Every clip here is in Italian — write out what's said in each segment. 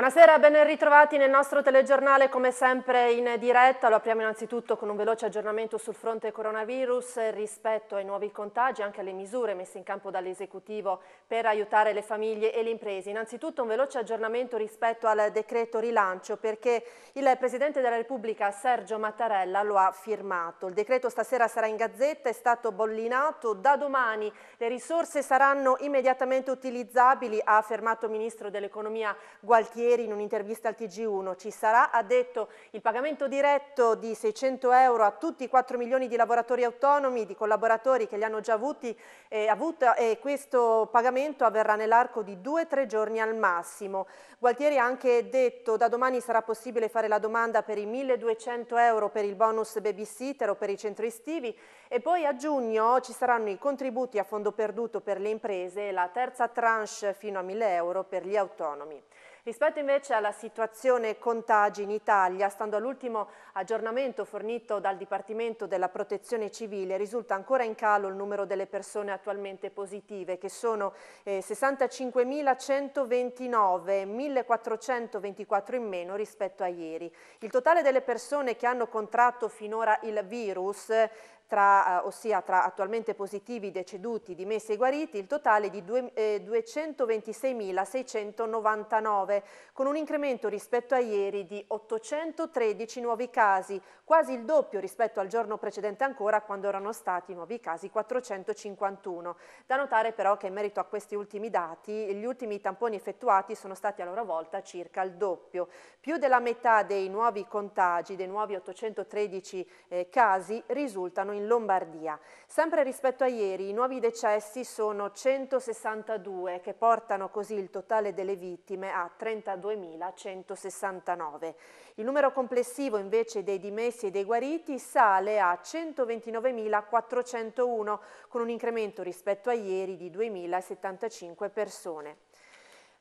Buonasera, ben ritrovati nel nostro telegiornale come sempre in diretta. Lo apriamo innanzitutto con un veloce aggiornamento sul fronte coronavirus rispetto ai nuovi contagi e anche alle misure messe in campo dall'esecutivo per aiutare le famiglie e le imprese. Innanzitutto un veloce aggiornamento rispetto al decreto rilancio perché il Presidente della Repubblica Sergio Mattarella lo ha firmato. Il decreto stasera sarà in gazzetta, è stato bollinato. Da domani le risorse saranno immediatamente utilizzabili, ha affermato il Ministro dell'Economia Gualtieri ieri in un'intervista al TG1, ci sarà, ha detto il pagamento diretto di 600 euro a tutti i 4 milioni di lavoratori autonomi, di collaboratori che li hanno già avuti eh, avuta, e questo pagamento avverrà nell'arco di 2-3 giorni al massimo. Gualtieri ha anche detto da domani sarà possibile fare la domanda per i 1200 euro per il bonus babysitter o per i centri estivi e poi a giugno ci saranno i contributi a fondo perduto per le imprese e la terza tranche fino a 1000 euro per gli autonomi. Rispetto invece alla situazione contagi in Italia, stando all'ultimo aggiornamento fornito dal Dipartimento della Protezione Civile, risulta ancora in calo il numero delle persone attualmente positive, che sono eh, 65.129, 1.424 in meno rispetto a ieri. Il totale delle persone che hanno contratto finora il virus tra, eh, ossia tra attualmente positivi, deceduti, dimessi e guariti, il totale di eh, 226.699, con un incremento rispetto a ieri di 813 nuovi casi, quasi il doppio rispetto al giorno precedente ancora quando erano stati nuovi casi 451. Da notare però che in merito a questi ultimi dati, gli ultimi tamponi effettuati sono stati a loro volta circa il doppio. Più della metà dei nuovi contagi, dei nuovi 813 eh, casi, risultano in in Lombardia. Sempre rispetto a ieri i nuovi decessi sono 162 che portano così il totale delle vittime a 32.169. Il numero complessivo invece dei dimessi e dei guariti sale a 129.401 con un incremento rispetto a ieri di 2.075 persone.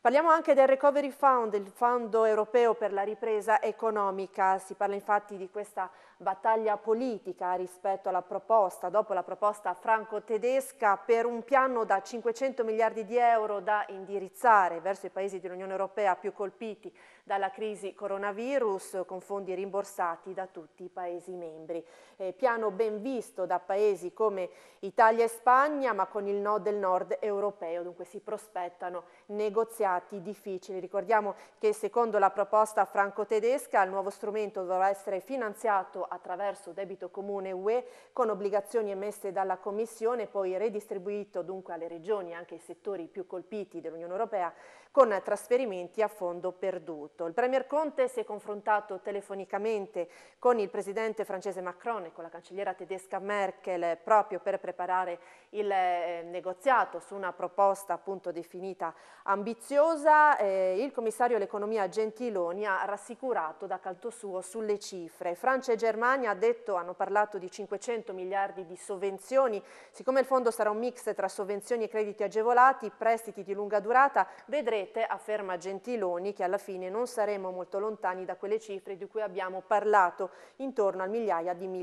Parliamo anche del Recovery Fund, il fondo europeo per la ripresa economica. Si parla infatti di questa battaglia politica rispetto alla proposta, dopo la proposta franco-tedesca, per un piano da 500 miliardi di euro da indirizzare verso i paesi dell'Unione Europea più colpiti dalla crisi coronavirus, con fondi rimborsati da tutti i Paesi membri. Eh, piano ben visto da paesi come Italia e Spagna, ma con il no del nord europeo, dunque si prospettano negoziati mercati difficili. Ricordiamo che secondo la proposta franco-tedesca il nuovo strumento dovrà essere finanziato attraverso debito comune UE con obbligazioni emesse dalla Commissione, poi redistribuito dunque alle regioni e anche ai settori più colpiti dell'Unione Europea con trasferimenti a fondo perduto. Il Premier Conte si è confrontato telefonicamente con il presidente francese Macron e con la cancelliera tedesca Merkel proprio per preparare il eh, negoziato su una proposta appunto definita ambiziosa. Eh, il commissario all'economia Gentiloni ha rassicurato da canto suo sulle cifre. Francia e Germania ha detto, hanno parlato di 500 miliardi di sovvenzioni. Siccome il fondo sarà un mix tra sovvenzioni e crediti agevolati, prestiti di lunga durata, vedrete Cete afferma Gentiloni che alla fine non saremo molto lontani da quelle cifre di cui abbiamo parlato, intorno al, di,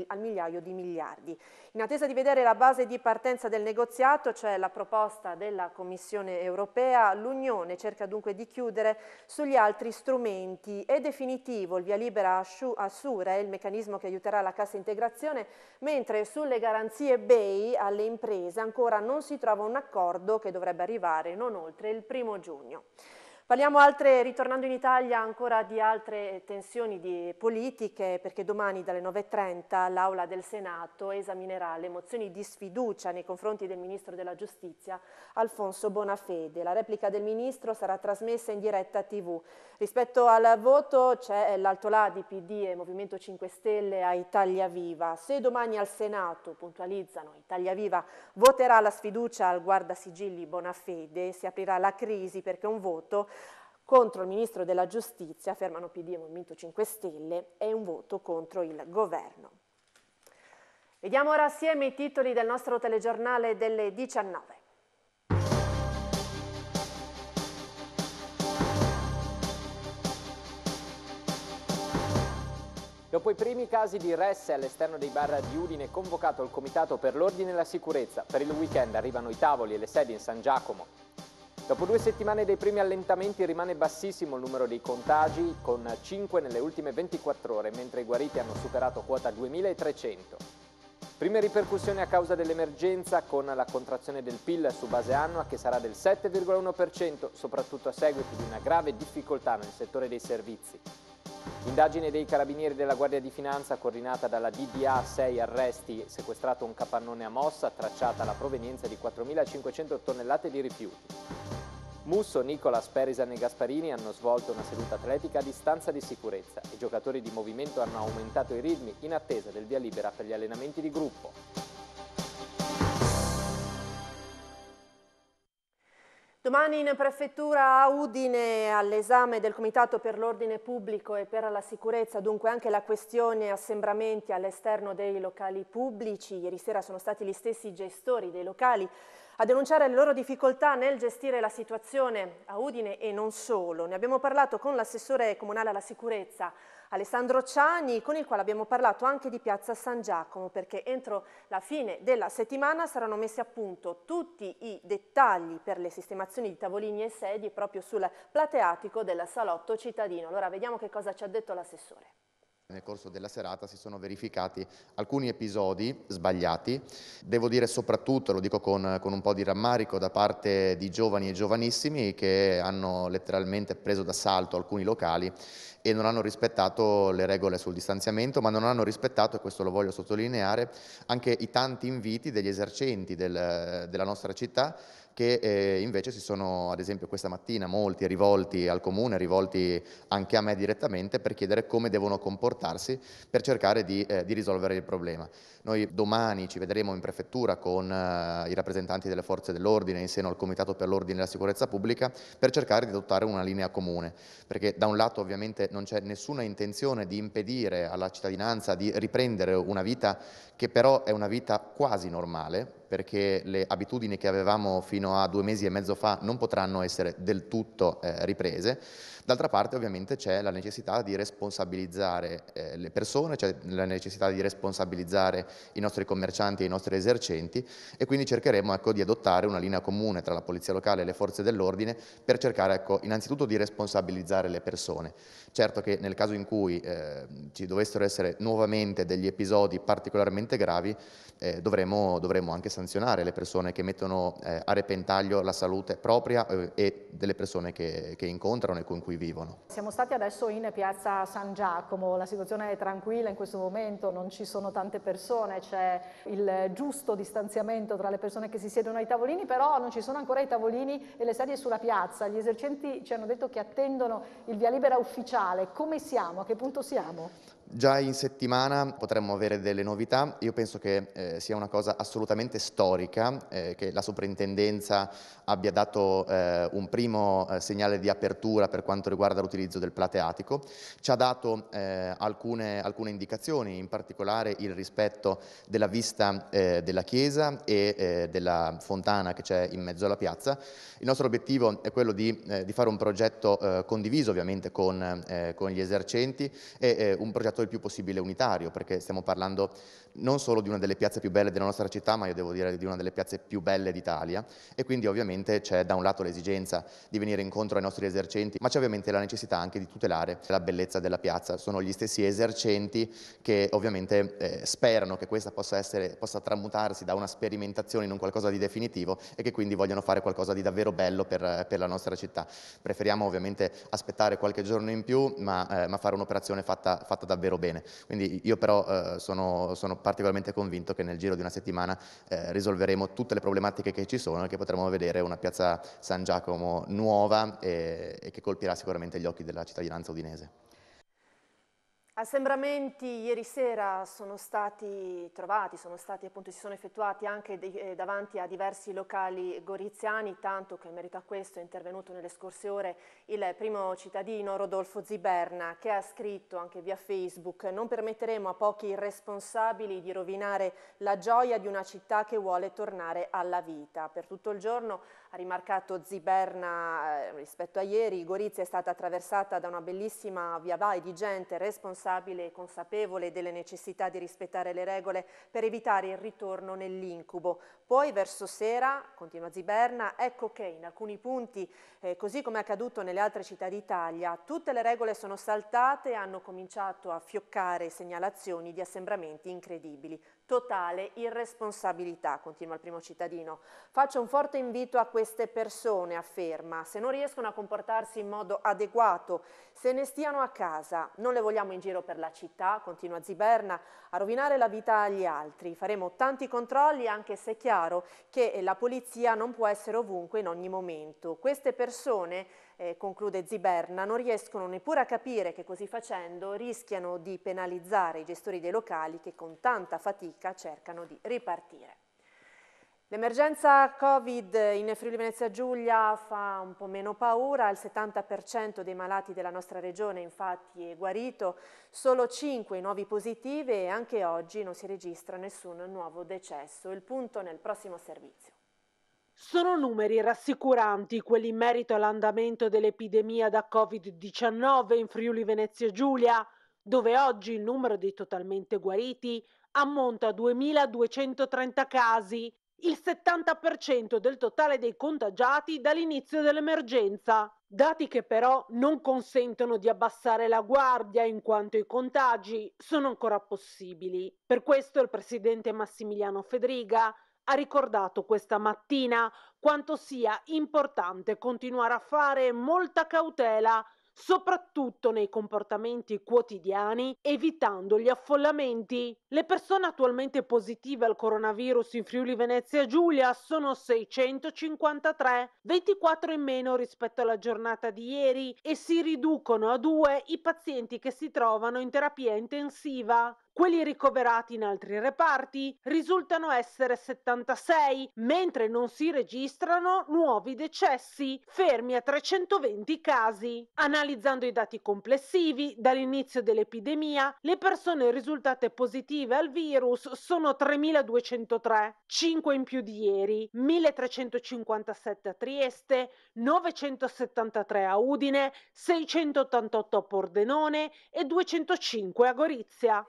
al migliaio di miliardi. In attesa di vedere la base di partenza del negoziato cioè la proposta della Commissione europea, l'Unione cerca dunque di chiudere sugli altri strumenti. È definitivo il via libera a Sure, il meccanismo che aiuterà la cassa integrazione, mentre sulle garanzie BEI alle imprese ancora non si trova un accordo che dovrebbe arrivare non oltre il primo giugno. Parliamo altre, ritornando in Italia, ancora di altre tensioni di politiche perché domani dalle 9.30 l'Aula del Senato esaminerà le mozioni di sfiducia nei confronti del Ministro della Giustizia Alfonso Bonafede. La replica del Ministro sarà trasmessa in diretta TV. Rispetto al voto c'è l'altolà di PD e Movimento 5 Stelle a Italia Viva. Se domani al Senato, puntualizzano, Italia Viva voterà la sfiducia al guardasigilli Bonafede, si aprirà la crisi perché un voto contro il Ministro della Giustizia, affermano PD e Movimento 5 Stelle, e un voto contro il Governo. Vediamo ora assieme i titoli del nostro telegiornale delle 19. Dopo i primi casi di resse all'esterno dei bar di Udine convocato il Comitato per l'Ordine e la Sicurezza. Per il weekend arrivano i tavoli e le sedie in San Giacomo. Dopo due settimane dei primi allentamenti rimane bassissimo il numero dei contagi, con 5 nelle ultime 24 ore, mentre i guariti hanno superato quota 2300. Prime ripercussioni a causa dell'emergenza con la contrazione del PIL su base annua che sarà del 7,1%, soprattutto a seguito di una grave difficoltà nel settore dei servizi. Indagine dei carabinieri della Guardia di Finanza coordinata dalla DDA 6 arresti, sequestrato un capannone a mossa, tracciata la provenienza di 4.500 tonnellate di rifiuti. Musso, Nicolas, Perisan e Gasparini hanno svolto una seduta atletica a distanza di sicurezza. I giocatori di movimento hanno aumentato i ritmi in attesa del via libera per gli allenamenti di gruppo. Domani in prefettura a Udine all'esame del Comitato per l'Ordine Pubblico e per la Sicurezza, dunque anche la questione assembramenti all'esterno dei locali pubblici. Ieri sera sono stati gli stessi gestori dei locali a denunciare le loro difficoltà nel gestire la situazione a Udine e non solo. Ne abbiamo parlato con l'assessore comunale alla sicurezza Alessandro Ciani, con il quale abbiamo parlato anche di Piazza San Giacomo, perché entro la fine della settimana saranno messi a punto tutti i dettagli per le sistemazioni di tavolini e sedie proprio sul plateatico del salotto cittadino. Allora vediamo che cosa ci ha detto l'assessore. Nel corso della serata si sono verificati alcuni episodi sbagliati, devo dire soprattutto, lo dico con, con, un po' di rammarico, da parte di giovani e giovanissimi che hanno letteralmente preso d'assalto alcuni locali e non hanno rispettato le regole sul distanziamento, ma non hanno rispettato, e questo lo voglio sottolineare, anche i tanti inviti degli esercenti del, della nostra città che eh, invece si sono, ad esempio questa mattina, molti rivolti al comune, rivolti anche a me direttamente per chiedere come devono comportarsi per cercare di, eh, di risolvere il problema. Noi domani ci vedremo in prefettura con eh, i rappresentanti delle forze dell'ordine in seno al Comitato per l'Ordine e la Sicurezza Pubblica per cercare di adottare una linea comune, perché da un lato ovviamente non c'è nessuna intenzione di impedire alla cittadinanza di riprendere una vita che però è una vita quasi normale, perché le abitudini che avevamo fino a due mesi e mezzo fa non potranno essere del tutto eh, riprese. D'altra parte ovviamente c'è la necessità di responsabilizzare eh, le persone, c'è la necessità di responsabilizzare i nostri commercianti e i nostri esercenti e quindi cercheremo ecco, di adottare una linea comune tra la polizia locale e le forze dell'ordine per cercare ecco, innanzitutto di responsabilizzare le persone. Certo che nel caso in cui eh, ci dovessero essere nuovamente degli episodi particolarmente gravi, eh, dovremmo, dovremmo, anche sanzionare le persone che mettono eh, a repentaglio la salute propria eh, e delle persone che, che, incontrano e con cui vivono. Siamo stati adesso in piazza San Giacomo, la situazione è tranquilla in questo momento, non ci sono tante persone, c'è il giusto distanziamento tra le persone che si siedono ai tavolini, però non ci sono ancora i tavolini e le sedie sulla piazza. Gli esercenti ci hanno detto che attendono il via libera ufficiale sociale, come siamo, a che punto siamo? Già in settimana potremmo avere delle novità, io penso che eh, sia una cosa assolutamente storica eh, che la soprintendenza abbia dato eh, un primo eh, segnale di apertura per quanto riguarda l'utilizzo del plateatico, ci ha dato eh, alcune, alcune, indicazioni, in particolare il rispetto della vista eh, della chiesa e della fontana che c'è in mezzo alla piazza. Il nostro obiettivo è quello di, di fare un progetto condiviso ovviamente con, con gli esercenti e un progetto mercato il più possibile unitario, perché stiamo parlando non solo di una delle piazze più belle della nostra città, ma io devo dire di una delle piazze più belle d'Italia, e quindi ovviamente c'è da un lato l'esigenza di venire incontro ai nostri esercenti, ma c'è ovviamente la necessità anche di tutelare la bellezza della piazza. Sono gli stessi esercenti che ovviamente eh, sperano che questa possa, essere, possa tramutarsi da una sperimentazione in un qualcosa di definitivo e che quindi vogliono fare qualcosa di davvero bello per, per la nostra città. Preferiamo ovviamente aspettare qualche giorno in più, ma, eh, ma fare un'operazione fatta, fatta davvero davvero bene. Quindi io però eh, sono, sono, particolarmente convinto che nel giro di una settimana eh, risolveremo tutte le problematiche che ci sono e che potremo vedere una piazza San Giacomo nuova e, eh, e che colpirà sicuramente gli occhi della cittadinanza udinese. Assembramenti ieri sera sono stati trovati, sono stati, appunto, si sono effettuati anche eh, davanti a diversi locali goriziani, tanto che in merito a questo è intervenuto nelle scorse ore il primo cittadino Rodolfo Ziberna che ha scritto anche via Facebook non permetteremo a pochi irresponsabili di rovinare la gioia di una città che vuole tornare alla vita. Per tutto il giorno ha rimarcato Ziberna eh, rispetto a ieri, Gorizia è stata attraversata da una bellissima via vai di gente responsabile e consapevole delle necessità di rispettare le regole per evitare il ritorno nell'incubo. Poi verso sera, continua Ziberna, ecco che in alcuni punti, eh, così come è accaduto nelle altre città d'Italia, tutte le regole sono saltate e hanno cominciato a fioccare segnalazioni di assembramenti incredibili totale irresponsabilità, continua il primo cittadino. Faccio un forte invito a queste persone, afferma, se non riescono a comportarsi in modo adeguato, se ne stiano a casa, non le vogliamo in giro per la città, continua Ziberna, a rovinare la vita agli altri. Faremo tanti controlli anche se è chiaro che la polizia non può essere ovunque in ogni momento. Queste persone eh, conclude Ziberna, non riescono neppure a capire che così facendo rischiano di penalizzare i gestori dei locali che con tanta fatica cercano di ripartire. L'emergenza Covid in Friuli Venezia Giulia fa un po' meno paura, il 70% dei malati della nostra regione infatti è guarito, solo 5 nuovi positivi e anche oggi non si registra nessun nuovo decesso. Il punto nel prossimo servizio. Sono numeri rassicuranti quelli in merito all'andamento dell'epidemia da Covid-19 in Friuli Venezia Giulia, dove oggi il numero dei totalmente guariti ammonta a 2.230 casi, il 70% del totale dei contagiati dall'inizio dell'emergenza. Dati che però non consentono di abbassare la guardia in quanto i contagi sono ancora possibili. Per questo il presidente Massimiliano Fedriga ha ricordato questa mattina quanto sia importante continuare a fare molta cautela soprattutto nei comportamenti quotidiani, evitando gli affollamenti. Le persone attualmente positive al coronavirus in Friuli Venezia Giulia sono 653, 24 in meno rispetto alla giornata di ieri e si riducono a due i pazienti che si trovano in terapia intensiva. Quelli ricoverati in altri reparti risultano essere 76, mentre non si registrano nuovi decessi, fermi a 320 casi. Analizzando i dati complessivi, dall'inizio dell'epidemia, le persone risultate positive al virus sono 3.203, 5 in più di ieri, 1.357 a Trieste, 973 a Udine, 688 a Pordenone e 205 a Gorizia.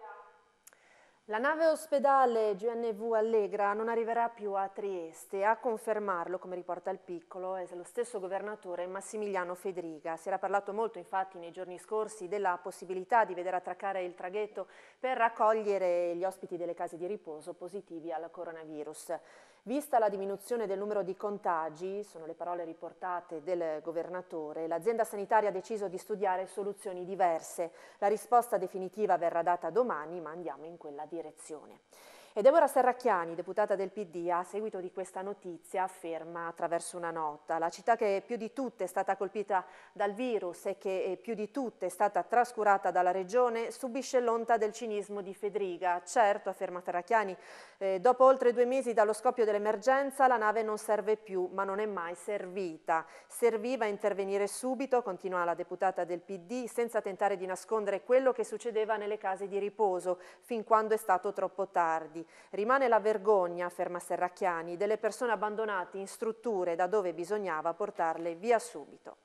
La nave ospedale GNV Allegra non arriverà più a Trieste. A confermarlo, come riporta il piccolo, è lo stesso governatore Massimiliano Fedriga. Si era parlato molto, infatti, nei giorni scorsi della possibilità di vedere attraccare il traghetto per raccogliere gli ospiti delle case di riposo positivi al coronavirus. Vista la diminuzione del numero di contagi, sono le parole riportate del governatore, l'azienda sanitaria ha deciso di studiare soluzioni diverse. La risposta definitiva verrà data domani, ma andiamo in quella direzione. E Deborah Serracchiani, deputata del PD, a seguito di questa notizia afferma attraverso una nota la città che più di tutte è stata colpita dal virus e che più di tutte è stata trascurata dalla regione subisce l'onta del cinismo di Federica. Certo, afferma Serracchiani, eh, dopo oltre due mesi dallo scoppio dell'emergenza la nave non serve più, ma non è mai servita. Serviva intervenire subito, continua la deputata del PD, senza tentare di nascondere quello che succedeva nelle case di riposo, fin quando è stato troppo tardi. Rimane la vergogna, ferma Serracchiani, delle persone abbandonate in strutture da dove bisognava portarle via subito.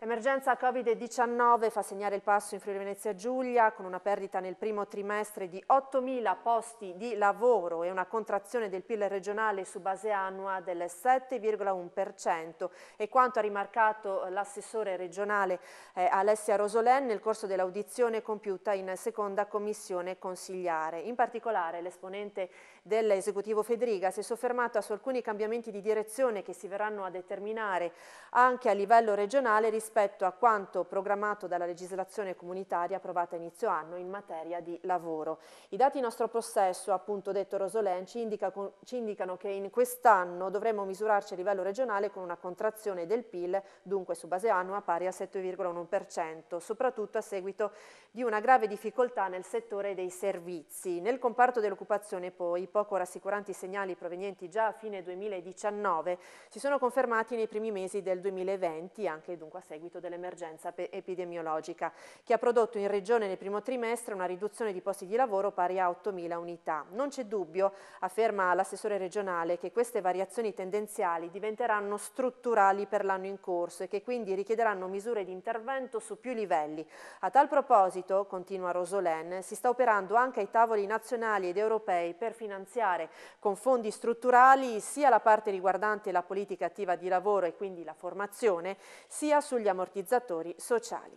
L'emergenza Covid-19 fa segnare il passo in Friuli Venezia Giulia con una perdita nel primo trimestre di 8.000 posti di lavoro e una contrazione del PIL regionale su base annua del 7,1% e quanto ha rimarcato eh, l'assessore regionale eh, Alessia Rosolen nel corso dell'audizione compiuta in seconda commissione consigliare. In particolare l'esponente dell'esecutivo Fedriga si è soffermata su alcuni cambiamenti di direzione che si verranno a determinare anche a livello regionale rispetto a quanto programmato dalla legislazione comunitaria approvata a inizio anno in materia di lavoro. I dati in nostro possesso, appunto detto Rosolen, ci, indica, ci indicano che in quest'anno dovremmo misurarci a livello regionale con una contrazione del PIL, dunque su base annua pari al 7,1%, soprattutto a seguito di una grave difficoltà nel settore dei servizi. Nel comparto dell'occupazione poi poco rassicuranti segnali provenienti già a fine 2019 si sono confermati nei primi mesi del 2020, anche dunque a seguito dell'emergenza epidemiologica, che ha prodotto in Regione nel primo trimestre una riduzione di posti di lavoro pari a 8.000 unità. Non c'è dubbio, afferma l'assessore regionale, che queste variazioni tendenziali diventeranno strutturali per l'anno in corso e che quindi richiederanno misure di intervento su più livelli. A tal proposito, continua Rosolen, si sta operando anche ai tavoli nazionali ed europei per finanziare finanziare con fondi strutturali sia la parte riguardante la politica attiva di lavoro e quindi la formazione, sia sugli ammortizzatori sociali.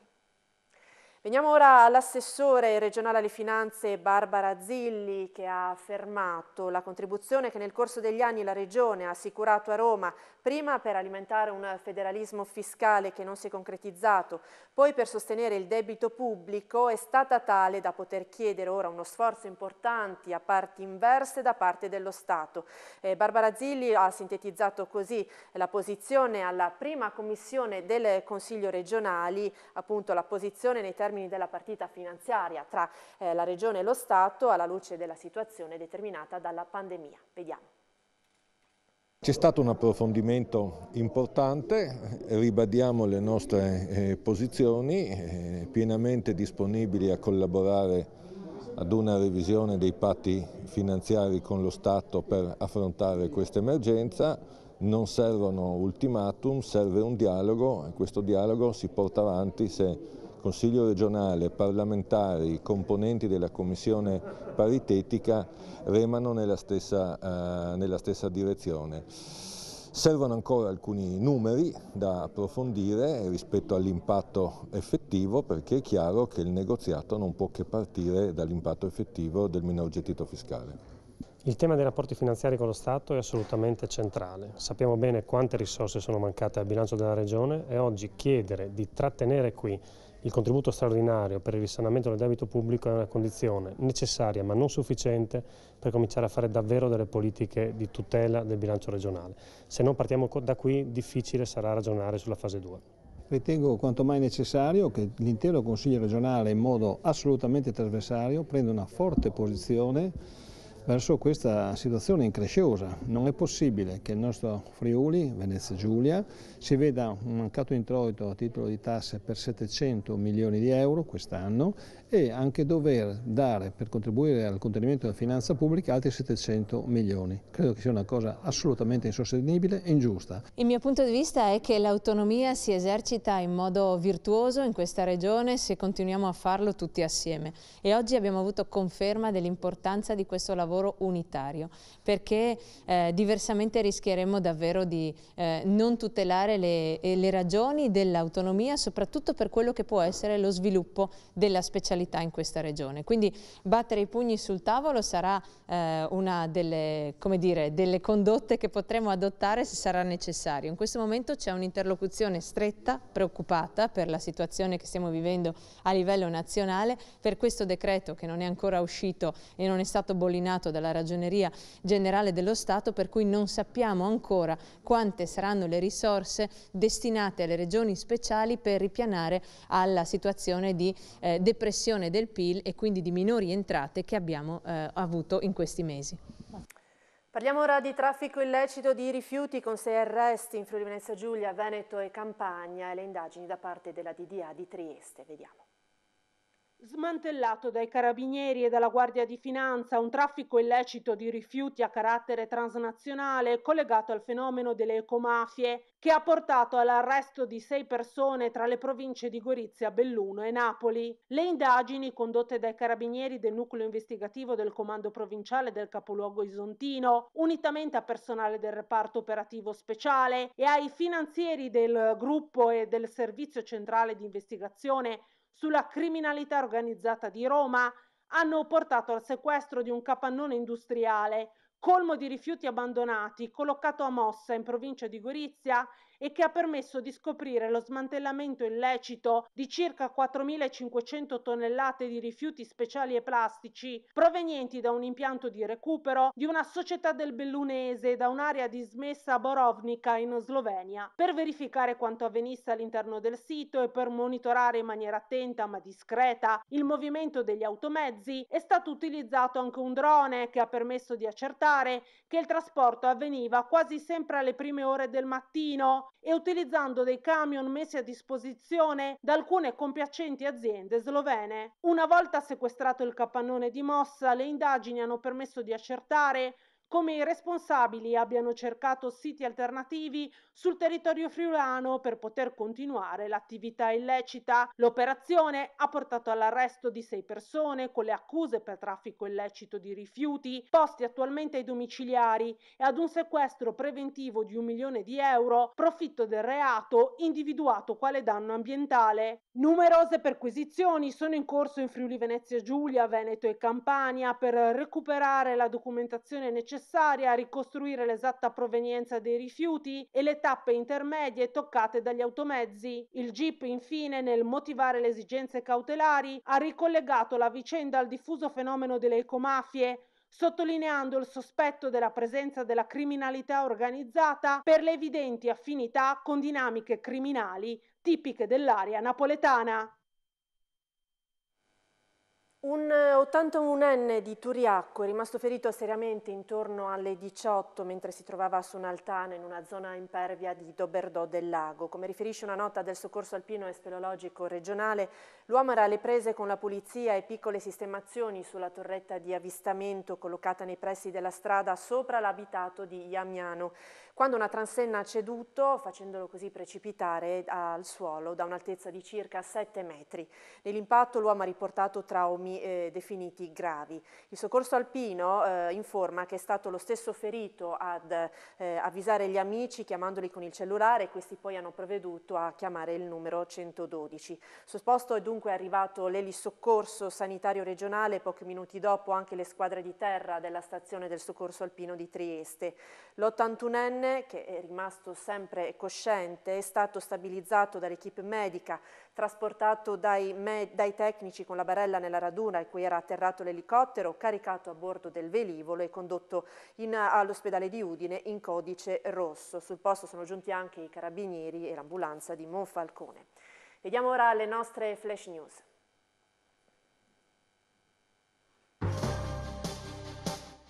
Veniamo ora all'assessore regionale alle finanze Barbara Zilli che ha affermato la contribuzione che nel corso degli anni la Regione ha assicurato a Roma, prima per alimentare un federalismo fiscale che non si è concretizzato, poi per sostenere il debito pubblico, è stata tale da poter chiedere ora uno sforzo importante a parti inverse da parte dello Stato. Eh, Barbara Zilli ha sintetizzato così la posizione alla prima commissione del Consiglio regionali, appunto la posizione nei termini termini della partita finanziaria tra eh, la Regione e lo Stato alla luce della situazione determinata dalla pandemia. Vediamo. C'è stato un approfondimento importante, ribadiamo le nostre eh, posizioni, eh, pienamente disponibili a collaborare ad una revisione dei patti finanziari con lo Stato per affrontare questa emergenza. Non servono ultimatum, serve un dialogo e questo dialogo si porta avanti se Consiglio regionale, parlamentari, componenti della commissione paritetica remano nella stessa, eh, nella stessa direzione. Servono ancora alcuni numeri da approfondire rispetto all'impatto effettivo perché è chiaro che il negoziato non può che partire dall'impatto effettivo del minor gettito fiscale. Il tema dei rapporti finanziari con lo Stato è assolutamente centrale. Sappiamo bene quante risorse sono mancate al bilancio della Regione e oggi chiedere di trattenere qui il contributo straordinario per il risanamento del debito pubblico è una condizione necessaria ma non sufficiente per cominciare a fare davvero delle politiche di tutela del bilancio regionale. Se non partiamo da qui difficile sarà ragionare sulla fase 2. Ritengo quanto mai necessario che l'intero Consiglio regionale in modo assolutamente trasversario prenda una forte posizione verso questa situazione incresciosa. Non è possibile che il nostro Friuli, Venezia Giulia, si veda un mancato introito a titolo di tasse per 700 milioni di euro quest'anno e anche dover dare per contribuire al contenimento della finanza pubblica altri 700 milioni. Credo che sia una cosa assolutamente insostenibile e ingiusta. Il mio punto di vista è che l'autonomia si esercita in modo virtuoso in questa regione se continuiamo a farlo tutti assieme e oggi abbiamo avuto conferma dell'importanza di questo lavoro lavoro unitario, perché eh, diversamente rischieremo davvero di eh, non tutelare le, eh, le ragioni dell'autonomia, soprattutto per quello che può essere lo sviluppo della specialità in questa regione. Quindi battere i pugni sul tavolo sarà eh, una delle, dire, delle condotte che potremo adottare se sarà necessario. In questo momento c'è un'interlocuzione stretta, preoccupata per la situazione che stiamo vivendo a livello nazionale, per questo decreto che non è ancora uscito e non è stato bollinato approvato dalla Ragioneria Generale dello Stato per cui non sappiamo ancora quante saranno le risorse destinate alle regioni speciali per ripianare alla situazione di eh, depressione del PIL e quindi di minori entrate che abbiamo eh, avuto in questi mesi. Parliamo ora di traffico illecito di rifiuti con sei arresti in Friuli Venezia Giulia, Veneto e Campania e le indagini da parte della DDA di Trieste. Vediamo. Smantellato dai carabinieri e dalla Guardia di Finanza, un traffico illecito di rifiuti a carattere transnazionale collegato al fenomeno delle ecomafie, che ha portato all'arresto di sei persone tra le province di Gorizia, Belluno e Napoli. Le indagini condotte dai carabinieri del nucleo investigativo del comando provinciale del capoluogo isontino, unitamente a personale del reparto operativo speciale e ai finanzieri del gruppo e del servizio centrale di investigazione sulla criminalità organizzata di Roma hanno portato al sequestro di un capannone industriale colmo di rifiuti abbandonati collocato a Mossa in provincia di Gorizia e che ha permesso di scoprire lo smantellamento illecito di circa 4.500 tonnellate di rifiuti speciali e plastici provenienti da un impianto di recupero di una società del Bellunese da un'area dismessa a Borovnica in Slovenia per verificare quanto avvenisse all'interno del sito e per monitorare in maniera attenta ma discreta il movimento degli automezzi è stato utilizzato anche un drone che ha permesso di accertare che il trasporto avveniva quasi sempre alle prime ore del mattino e utilizzando dei camion messi a disposizione da alcune compiacenti aziende slovene. Una volta sequestrato il capannone di Mossa, le indagini hanno permesso di accertare come i responsabili abbiano cercato siti alternativi sul territorio friulano per poter continuare l'attività illecita. L'operazione ha portato all'arresto di sei persone con le accuse per traffico illecito di rifiuti, posti attualmente ai domiciliari e ad un sequestro preventivo di un milione di euro, profitto del reato individuato quale danno ambientale. Numerose perquisizioni sono in corso in Friuli Venezia Giulia, Veneto e Campania per recuperare la documentazione necessaria necessaria a ricostruire l'esatta provenienza dei rifiuti e le tappe intermedie toccate dagli automezzi. Il GIP infine nel motivare le esigenze cautelari ha ricollegato la vicenda al diffuso fenomeno delle ecomafie sottolineando il sospetto della presenza della criminalità organizzata per le evidenti affinità con dinamiche criminali tipiche dell'area napoletana. Un 81enne di Turiacco è rimasto ferito seriamente intorno alle 18 mentre si trovava su un'altana in una zona impervia di Doberdò del Lago. Come riferisce una nota del soccorso alpino e speleologico regionale, l'uomo era alle prese con la pulizia e piccole sistemazioni sulla torretta di avvistamento collocata nei pressi della strada sopra l'abitato di Iamiano. Quando una transenna ha ceduto, facendolo così precipitare eh, al suolo da un'altezza di circa 7 metri. Nell'impatto l'uomo ha riportato traumi eh, definiti gravi. Il soccorso alpino eh, informa che è stato lo stesso ferito ad eh, avvisare gli amici chiamandoli con il cellulare e questi poi hanno provveduto a chiamare il numero 112. Sul posto è dunque arrivato l'elisoccorso sanitario regionale, pochi minuti dopo anche le squadre di terra della stazione del soccorso alpino di Trieste. L'81enne giovane, che è rimasto sempre cosciente, è stato stabilizzato dall'equipe medica, trasportato dai, me dai, tecnici con la barella nella raduna in cui era atterrato l'elicottero, caricato a bordo del velivolo e condotto all'ospedale di Udine in codice rosso. Sul posto sono giunti anche i carabinieri e l'ambulanza di Monfalcone. Vediamo ora le nostre flash news.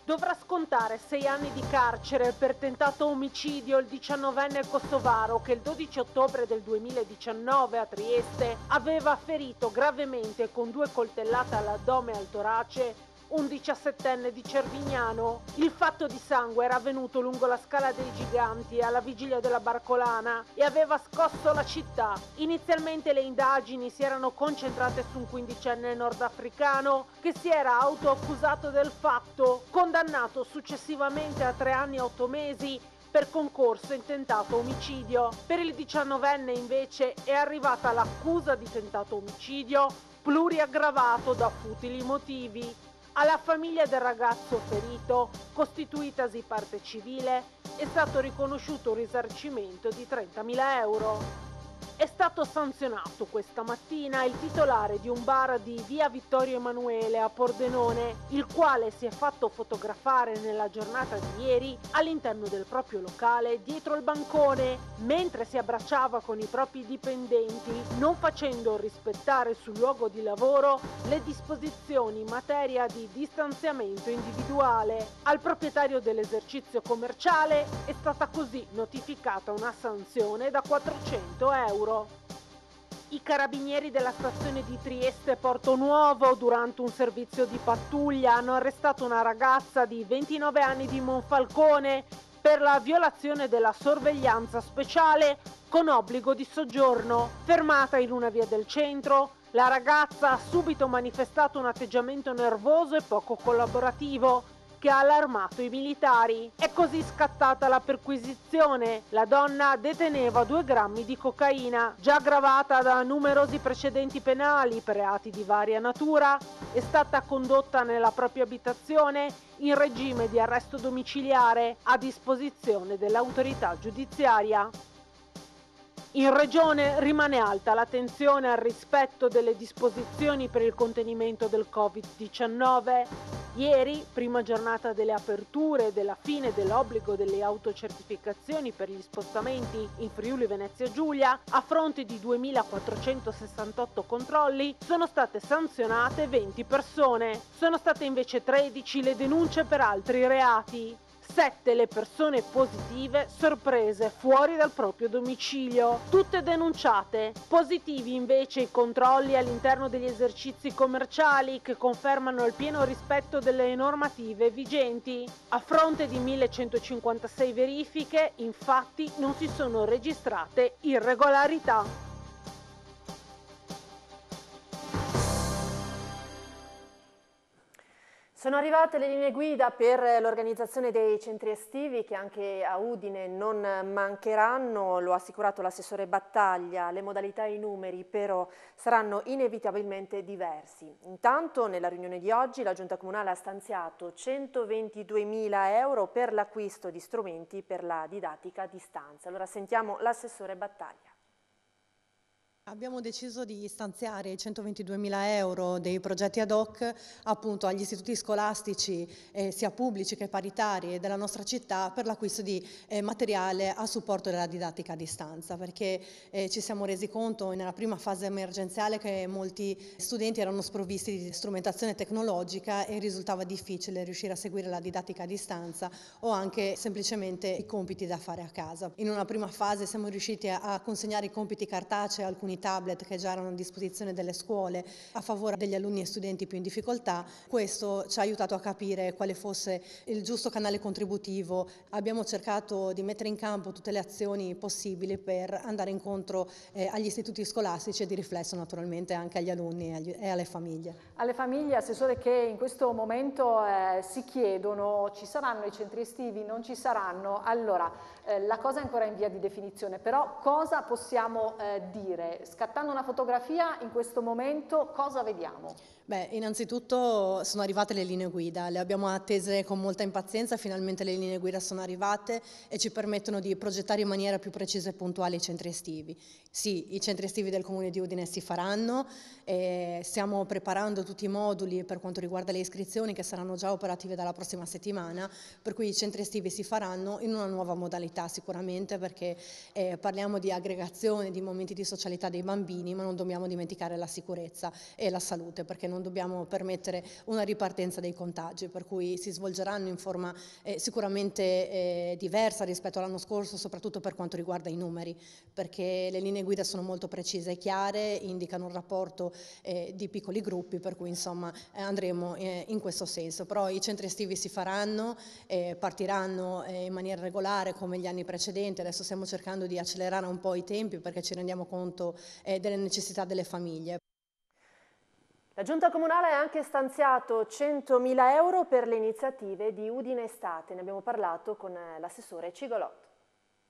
dovrà scontare sei anni di carcere per tentato omicidio il 19enne kosovaro che il 12 ottobre del 2019 a Trieste aveva ferito gravemente con due coltellate all'addome e al torace un diciassettenne di Cervignano. Il fatto di sangue era avvenuto lungo la scala dei giganti alla vigilia della Barcolana e aveva scosso la città. Inizialmente le indagini si erano concentrate su un quindicenne nordafricano che si era autoaccusato del fatto, condannato successivamente a tre anni e otto mesi per concorso in tentato omicidio. Per il diciannovenne invece è arrivata l'accusa di tentato omicidio pluriaggravato da futili motivi alla famiglia del ragazzo ferito, costituitasi parte civile, è stato riconosciuto un risarcimento di 30.000 euro. È stato sanzionato questa mattina il titolare di un bar di via Vittorio Emanuele a Pordenone, il quale si è fatto fotografare nella giornata di ieri all'interno del proprio locale dietro il bancone, mentre si abbracciava con i propri dipendenti, non facendo rispettare sul luogo di lavoro le disposizioni in materia di distanziamento individuale. Al proprietario dell'esercizio commerciale è stata così notificata una sanzione da 400 euro euro. I carabinieri della stazione di Trieste Porto Nuovo durante un servizio di pattuglia hanno arrestato una ragazza di 29 anni di Monfalcone per la violazione della sorveglianza speciale con obbligo di soggiorno. Fermata in una via del centro, la ragazza ha subito manifestato un atteggiamento nervoso e poco collaborativo che ha allarmato i militari. È così scattata la perquisizione. La donna deteneva 2 grammi di cocaina, già aggravata da numerosi precedenti penali per reati di varia natura, è stata condotta nella propria abitazione in regime di arresto domiciliare a disposizione dell'autorità giudiziaria. In regione rimane alta l'attenzione al rispetto delle disposizioni per il contenimento del Covid-19. Ieri, prima giornata delle aperture e della fine dell'obbligo delle autocertificazioni per gli spostamenti in Friuli Venezia Giulia, a fronte di 2.468 controlli sono state sanzionate 20 persone. Sono state invece 13 le denunce per altri reati sette le persone positive sorprese fuori dal proprio domicilio, tutte denunciate. Positivi invece i controlli all'interno degli esercizi commerciali che confermano il pieno rispetto delle normative vigenti. A fronte di 1156 verifiche, infatti, non si sono registrate irregolarità. Sono arrivate le linee guida per l'organizzazione dei centri estivi che anche a Udine non mancheranno, lo ha assicurato l'assessore Battaglia, le modalità e i numeri però saranno inevitabilmente diversi. Intanto nella riunione di oggi la Giunta Comunale ha stanziato 122.000 euro per l'acquisto di strumenti per la didattica a distanza. Allora sentiamo l'assessore Battaglia. Abbiamo deciso di stanziare 122 mila euro dei progetti ad hoc appunto agli istituti scolastici eh, sia pubblici che paritari della nostra città per l'acquisto di eh, materiale a supporto della didattica a distanza perché eh, ci siamo resi conto nella prima fase emergenziale che molti studenti erano sprovvisti di strumentazione tecnologica e risultava difficile riuscire a seguire la didattica a distanza o anche semplicemente i compiti da fare a casa. In una prima fase siamo riusciti a consegnare i compiti cartacei a alcuni tablet che già erano a disposizione delle scuole a favore degli alunni e studenti più in difficoltà, questo ci ha aiutato a capire quale fosse il giusto canale contributivo. Abbiamo cercato di mettere in campo tutte le azioni possibili per andare incontro eh, agli istituti scolastici e di riflesso naturalmente anche agli alunni e, agli, e alle famiglie. Alle famiglie, assessore, che in questo momento eh, si chiedono ci saranno i centri estivi, non ci saranno. Allora, eh, la cosa è ancora in via di definizione, però cosa possiamo eh, dire? scattando una fotografia in questo momento cosa vediamo? Beh, innanzitutto sono arrivate le linee guida, le abbiamo attese con molta impazienza, finalmente le linee guida sono arrivate e ci permettono di progettare in maniera più precisa e puntuale i centri estivi. Sì, i centri estivi del Comune di Udine si faranno, stiamo preparando tutti i moduli per quanto riguarda le iscrizioni che saranno già operative dalla prossima settimana, per cui i centri estivi si faranno in una nuova modalità sicuramente perché eh, parliamo di aggregazione, di momenti di socialità dei bambini, ma non dobbiamo dimenticare la sicurezza e la salute perché non non dobbiamo permettere una ripartenza dei contagi, per cui si svolgeranno in forma eh, sicuramente eh, diversa rispetto all'anno scorso, soprattutto per quanto riguarda i numeri, perché le linee guida sono molto precise e chiare, indicano un rapporto eh, di piccoli gruppi, per cui insomma eh, andremo eh, in questo senso. Però i centri estivi si faranno, eh, partiranno in maniera regolare come gli anni precedenti, adesso stiamo cercando di accelerare un po' i tempi perché ci rendiamo conto delle necessità delle famiglie. La Giunta Comunale ha anche stanziato 100.000 euro per le iniziative di Udine Estate. Ne abbiamo parlato con eh, l'assessore Cigolotto.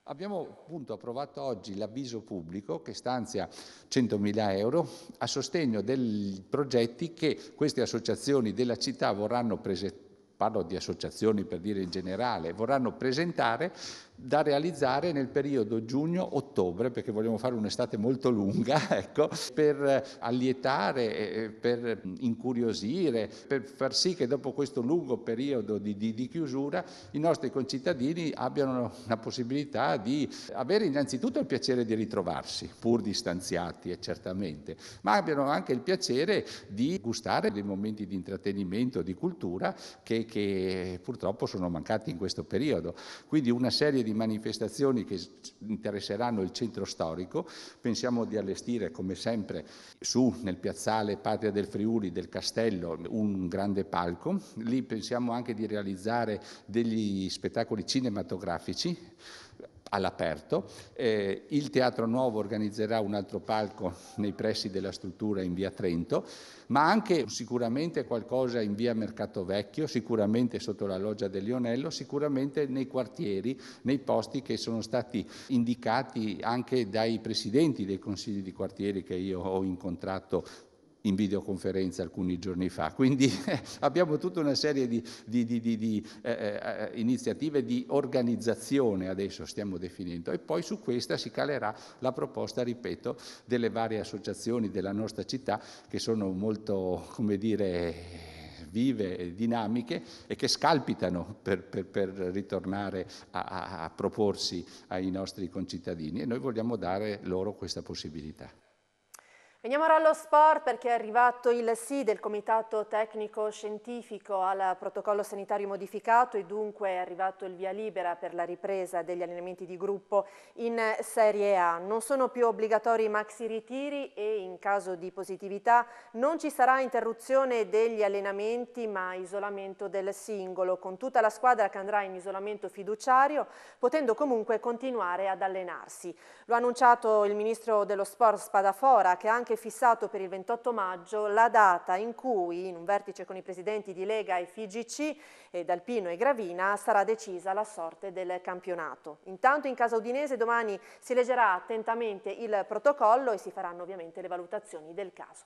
Abbiamo appunto approvato oggi l'avviso pubblico che stanzia 100.000 euro a sostegno dei progetti che queste associazioni della città vorranno presentare parlo di associazioni per dire in generale, vorranno presentare da realizzare nel periodo giugno-ottobre, perché vogliamo fare un'estate molto lunga, ecco, per eh, allietare, eh, eh, per incuriosire, per far sì che dopo questo lungo periodo di, di, di chiusura i nostri concittadini abbiano la possibilità di avere innanzitutto il piacere di ritrovarsi, pur distanziati e certamente, ma abbiano anche il piacere di gustare dei momenti di intrattenimento, di cultura che, che purtroppo sono mancati in questo periodo. Quindi una serie di di manifestazioni che interesseranno il centro storico. Pensiamo di allestire, come sempre, su nel piazzale Patria del Friuli del Castello un grande palco. Lì pensiamo anche di realizzare degli spettacoli cinematografici all'aperto. Eh, il Teatro Nuovo organizzerà un altro palco nei pressi della struttura in via Trento, ma anche sicuramente qualcosa in via Mercato Vecchio, sicuramente sotto la loggia del Lionello, sicuramente nei quartieri, nei posti che sono stati indicati anche dai presidenti dei consigli di quartieri che io ho incontrato in videoconferenza alcuni giorni fa. Quindi eh, abbiamo tutta una serie di, di, di, di eh, eh, iniziative di organizzazione adesso stiamo definendo e poi su questa si calerà la proposta, ripeto, delle varie associazioni della nostra città che sono molto, come dire, vive e dinamiche e che scalpitano per, per, per ritornare a, a proporsi ai nostri concittadini e noi vogliamo dare loro questa possibilità. Veniamo ora allo sport perché è arrivato il sì del Comitato Tecnico Scientifico al protocollo sanitario modificato e dunque è arrivato il via libera per la ripresa degli allenamenti di gruppo in Serie A. Non sono più obbligatori i maxi ritiri e in caso di positività non ci sarà interruzione degli allenamenti ma isolamento del singolo con tutta la squadra che andrà in isolamento fiduciario potendo comunque continuare ad allenarsi. Lo ha annunciato il Ministro dello Sport Spadafora che anche anche fissato per il 28 maggio la data in cui, in un vertice con i presidenti di Lega e FIGC, ed Alpino e Gravina, sarà decisa la sorte del campionato. Intanto in casa udinese domani si leggerà attentamente il protocollo e si faranno ovviamente le valutazioni del caso.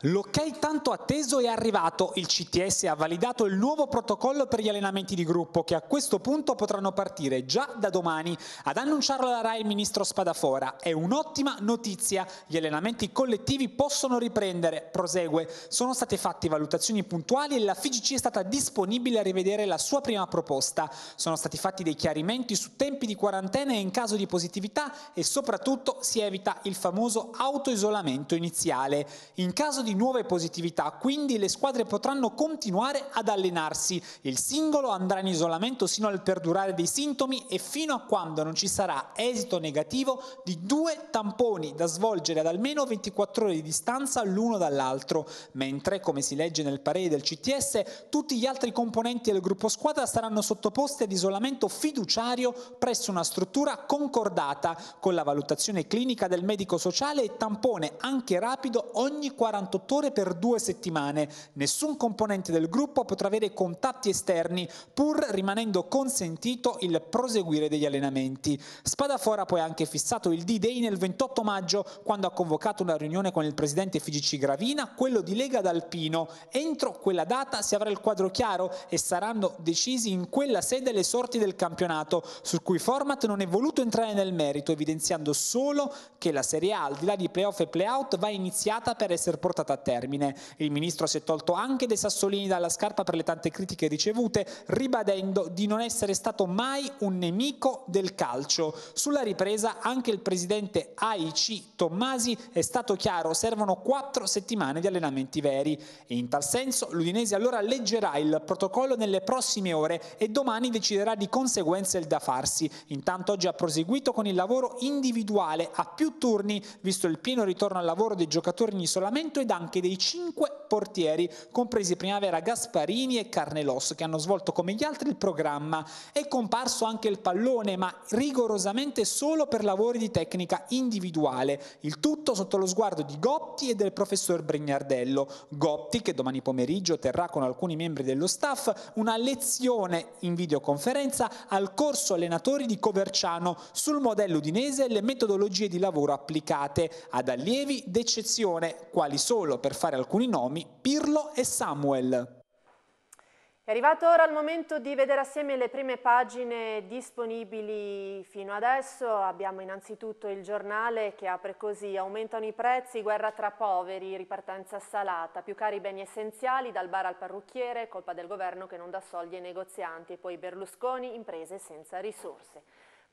L'ok tanto atteso è arrivato, il CTS ha validato il nuovo protocollo per gli allenamenti di gruppo che a questo punto potranno partire già da domani. Ad annunciarlo la RAI il ministro Spadafora, è un'ottima notizia, gli allenamenti collettivi possono riprendere, prosegue. Sono state fatte valutazioni puntuali e la FIGC è stata disponibile a rivedere la sua prima proposta. Sono stati fatti dei chiarimenti su tempi di quarantena e in caso di positività e soprattutto si evita il famoso autoisolamento iniziale. In caso di nuove positività, quindi le squadre potranno continuare ad allenarsi. Il singolo andrà in isolamento sino al perdurare dei sintomi e fino a quando non ci sarà esito negativo di due tamponi da svolgere ad almeno 24 ore di distanza l'uno dall'altro, mentre, come si legge nel parere del CTS, tutti gli altri componenti del gruppo squadra saranno sottoposti ad isolamento fiduciario presso una struttura concordata con la valutazione clinica del medico sociale e tampone anche rapido ogni 48 48 ore per due settimane. Nessun componente del gruppo potrà avere contatti esterni, pur rimanendo consentito il proseguire degli allenamenti. Spadafora ha poi anche fissato il D-Day nel 28 maggio, quando ha convocato una riunione con il presidente FIGC Gravina, quello di Lega d'Alpino. Entro quella data si avrà il quadro chiaro e saranno decisi in quella sede le sorti del campionato, sul cui format non è voluto entrare nel merito, evidenziando solo che la Serie A, al di là di playoff e playout, va iniziata per essere portata portata a termine. Il ministro si è tolto anche dei sassolini dalla scarpa per le tante critiche ricevute, ribadendo di non essere stato mai un nemico del calcio. Sulla ripresa anche il presidente AIC Tommasi è stato chiaro, servono quattro settimane di allenamenti veri. In tal senso l'Udinese allora leggerà il protocollo nelle prossime ore e domani deciderà di conseguenza il da farsi. Intanto oggi ha proseguito con il lavoro individuale a più turni, visto il pieno ritorno al lavoro dei giocatori in isolamento ed anche dei cinque portieri, compresi Primavera Gasparini e Carnelos, che hanno svolto come gli altri il programma. È comparso anche il pallone, ma rigorosamente solo per lavori di tecnica individuale. Il tutto sotto lo sguardo di Gotti e del professor Brignardello. Gotti, che domani pomeriggio terrà con alcuni membri dello staff una lezione in videoconferenza al corso allenatori di Coverciano sul modello udinese e le metodologie di lavoro applicate ad allievi d'eccezione, quali sono solo per fare alcuni nomi, Pirlo e Samuel. È arrivato ora il momento di vedere assieme le prime pagine disponibili fino adesso. Abbiamo innanzitutto il giornale che apre così aumentano i prezzi, guerra tra poveri, ripartenza salata, più cari beni essenziali, dal bar al parrucchiere, colpa del governo che non dà soldi ai negozianti e poi Berlusconi, imprese senza risorse.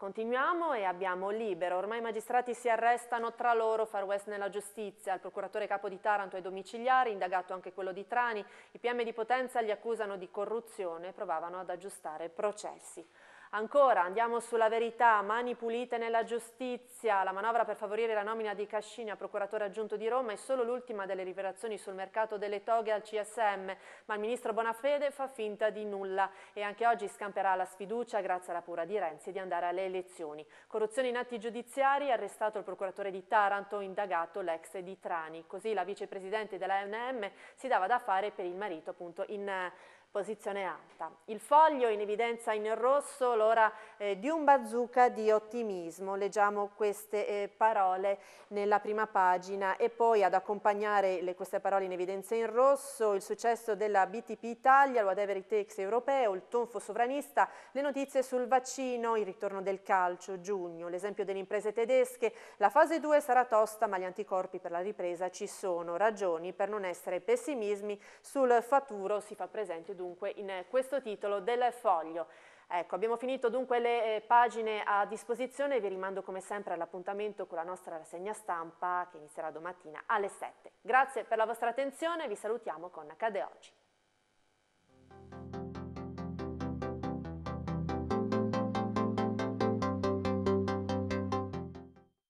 Continuiamo e abbiamo libero. Ormai i magistrati si arrestano tra loro, far west nella giustizia. Il procuratore capo di Taranto è domiciliari, indagato anche quello di Trani. I PM di Potenza li accusano di corruzione e provavano ad aggiustare processi. Ancora, andiamo sulla verità, mani pulite nella giustizia, la manovra per favorire la nomina di Cascini a procuratore aggiunto di Roma è solo l'ultima delle rivelazioni sul mercato delle toghe al CSM, ma il ministro Bonafede fa finta di nulla e anche oggi scamperà la sfiducia grazie alla pura di Renzi di andare alle elezioni. Corruzione in atti giudiziari, arrestato il procuratore di Taranto, indagato l'ex di Trani. Così la vicepresidente della NM si dava da fare per il marito appunto in posizione alta. Il foglio in evidenza in rosso l'ora eh, di un bazooka di ottimismo, leggiamo queste eh, parole nella prima pagina e poi ad accompagnare le, queste parole in evidenza in rosso il successo della BTP Italia, lo Whatever It Takes europeo, il tonfo sovranista, le notizie sul vaccino, il ritorno del calcio, giugno, l'esempio delle imprese tedesche, la fase 2 sarà tosta ma gli anticorpi per la ripresa ci sono, ragioni per non essere pessimismi sul futuro si fa presente dunque in eh, questo titolo del foglio. Ecco, abbiamo finito dunque le eh, pagine a disposizione, vi rimando come sempre all'appuntamento con la nostra rassegna stampa che inizierà domattina alle 7. Grazie per la vostra attenzione, vi salutiamo con Cade Oggi.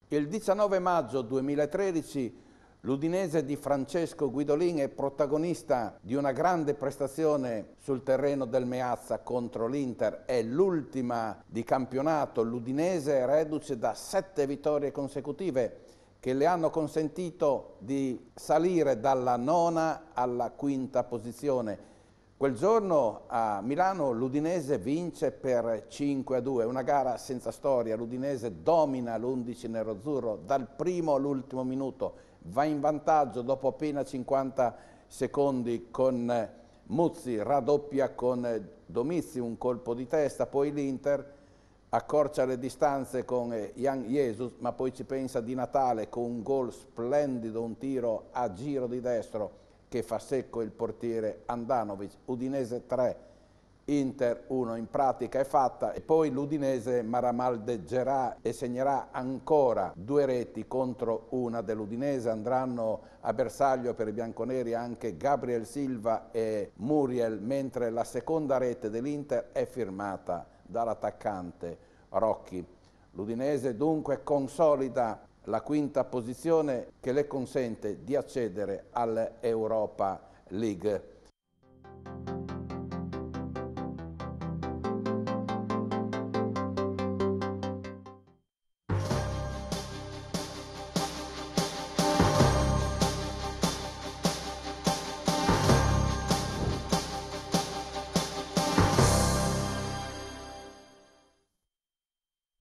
Il 19 maggio 2013 L'Udinese di Francesco Guidolin è protagonista di una grande prestazione sul terreno del Meazza contro l'Inter, è l'ultima di campionato, l'Udinese reduce da sette vittorie consecutive che le hanno consentito di salire dalla nona alla quinta posizione. Quel giorno a Milano l'Udinese vince per 5 a 2, una gara senza storia, l'Udinese domina l'11 nerozzurro dal primo all'ultimo minuto, va in vantaggio dopo appena 50 secondi con eh, Muzzi, raddoppia con eh, Domizi, un colpo di testa, poi l'Inter accorcia le distanze con Jan eh, Jesus, ma poi ci pensa Di Natale con un gol splendido, un tiro a giro di destro che fa secco il portiere Andanovic, Udinese 3, Inter 1 in pratica è fatta e poi l'Udinese maramaldeggerà e segnerà ancora due reti contro una dell'Udinese andranno a bersaglio per i bianconeri anche Gabriel Silva e Muriel mentre la seconda rete dell'Inter è firmata dall'attaccante Rocchi l'Udinese dunque consolida la quinta posizione che le consente di accedere all'Europa League